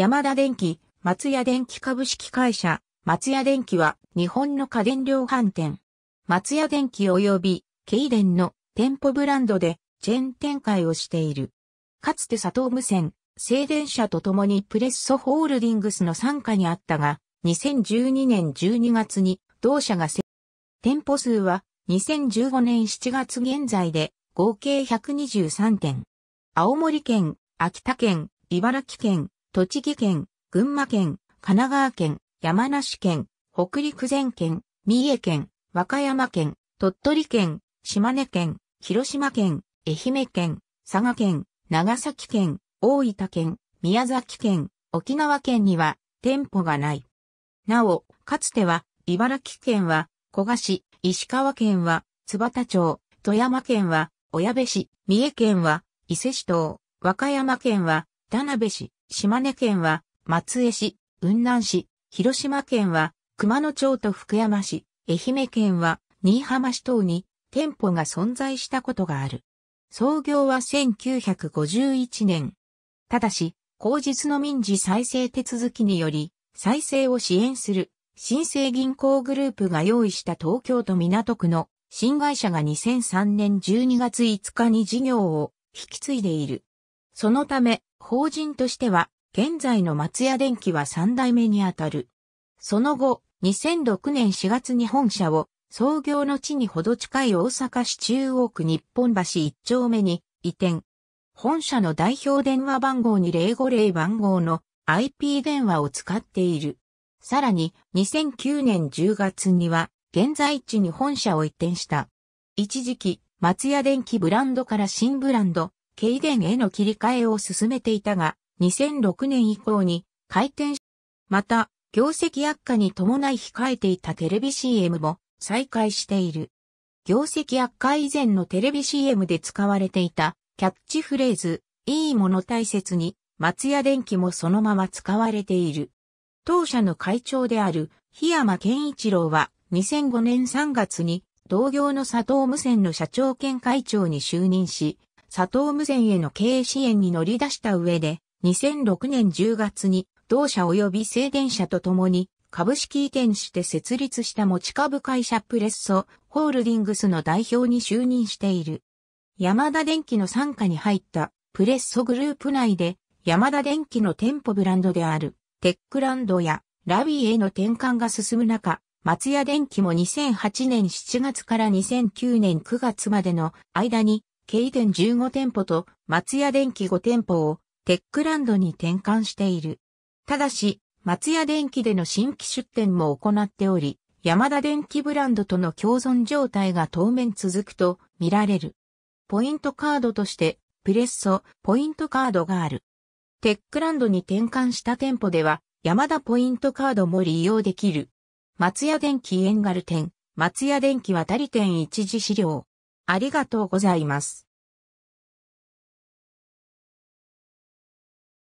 山田電機、松屋電機株式会社、松屋電機は日本の家電量販店。松屋電機及び、慶電の店舗ブランドでチェーン展開をしている。かつて佐藤無線、静電車と共にプレッソホールディングスの傘下にあったが、2012年12月に同社が店舗数は2015年7月現在で合計123店。青森県、秋田県、茨城県、栃木県、群馬県、神奈川県、山梨県、北陸全県、三重県、和歌山県、鳥取県、島根県、広島県、愛媛県、佐賀県、長崎県、大分県、宮崎県、沖縄県には店舗がない。なお、かつては、茨城県は古賀市、石川県は津幡町、富山県は小矢部市、三重県は伊勢市と、和歌山県は田辺市、島根県は松江市、雲南市、広島県は熊野町と福山市、愛媛県は新居浜市等に店舗が存在したことがある。創業は1951年。ただし、後日の民事再生手続きにより、再生を支援する新生銀行グループが用意した東京都港区の新会社が2003年12月5日に事業を引き継いでいる。そのため、法人としては、現在の松屋電機は3代目にあたる。その後、2006年4月に本社を創業の地にほど近い大阪市中央区日本橋1丁目に移転。本社の代表電話番号に050番号の IP 電話を使っている。さらに2009年10月には現在地に本社を移転した。一時期、松屋電機ブランドから新ブランド、軽電への切り替えを進めていたが、2006年以降に回転また、業績悪化に伴い控えていたテレビ CM も再開している。業績悪化以前のテレビ CM で使われていたキャッチフレーズ、いいもの大切に、松屋電機もそのまま使われている。当社の会長である、檜山健一郎は、2005年3月に、同業の佐藤無線の社長兼会長に就任し、佐藤無線への経営支援に乗り出した上で、2006年10月に同社及び静電社と共に株式移転して設立した持ち株会社プレッソホールディングスの代表に就任している。山田電機の傘下に入ったプレッソグループ内で山田電機の店舗ブランドであるテックランドやラビーへの転換が進む中、松屋電機も2008年7月から2009年9月までの間に経店15店舗と松屋電機5店舗をテックランドに転換している。ただし、松屋電機での新規出店も行っており、山田電機ブランドとの共存状態が当面続くと見られる。ポイントカードとして、プレッソ、ポイントカードがある。テックランドに転換した店舗では、山田ポイントカードも利用できる。松屋電機エンガル店、松屋電機渡り店一時資料。ありがとうございます。